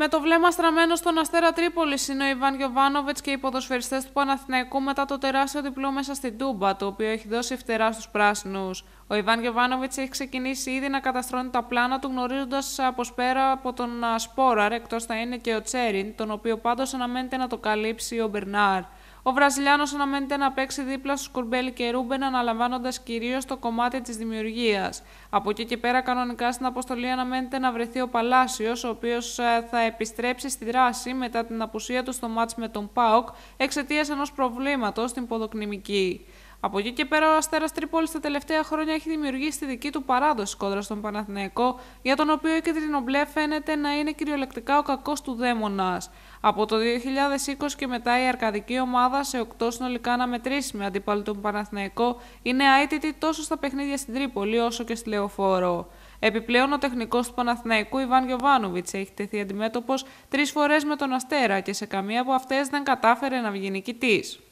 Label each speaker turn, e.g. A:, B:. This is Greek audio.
A: Με το βλέμμα στραμμένο στον Αστέρα Τρίπολης είναι ο Ιβάν Γιοβάνοβιτ και οι ποδοσφαιριστές του Παναθηναϊκού μετά το τεράστιο διπλό μέσα στην Τούμπα, το οποίο έχει δώσει φτερά στους πράσινους. Ο Ιβάν Γιοβάνοβιτ έχει ξεκινήσει ήδη να καταστρώνει τα πλάνα του, γνωρίζοντας από πέρα από τον Σπόραρ, εκτό θα είναι και ο Τσέριν, τον οποίο πάντως αναμένεται να το καλύψει ο Μπερνάρ. Ο Βραζιλιάνος αναμένεται να παίξει δίπλα στους Κουρμπέλη και Ρούμπεν, αναλαμβάνοντας κυρίως το κομμάτι της δημιουργίας. Από εκεί και πέρα, κανονικά στην αποστολή αναμένεται να βρεθεί ο Παλάσιος, ο οποίος ε, θα επιστρέψει στη δράση μετά την απουσία του στο μάτς με τον Πάοκ εξαιτίας ενός προβλήματος στην ποδοκνημική. Από εκεί και πέρα, ο Αστέρας Τρίπολης τα τελευταία χρόνια έχει δημιουργήσει τη δική του παράδοση κόντρα στον Παναθηναϊκό, για τον οποίο η Κεντρινομπλέ φαίνεται να είναι κυριολεκτικά ο κακός του δαίμονας. Από το 2020 και μετά, η Αρκαδική ομάδα σε οκτώ συνολικά με αντίπαλο τον Παναθηναϊκό είναι αίτητη τόσο στα παιχνίδια στην Τρίπολη όσο και στη Λεωφόρο. Επιπλέον, ο τεχνικός του Παναθηναϊκού Ιβάν Γιοβάνοβιτ έχει τεθεί αντιμέτωπος τρεις φορές με τον Αστέρα και σε καμία από αυτές δεν κατάφερε να βγει νικητής.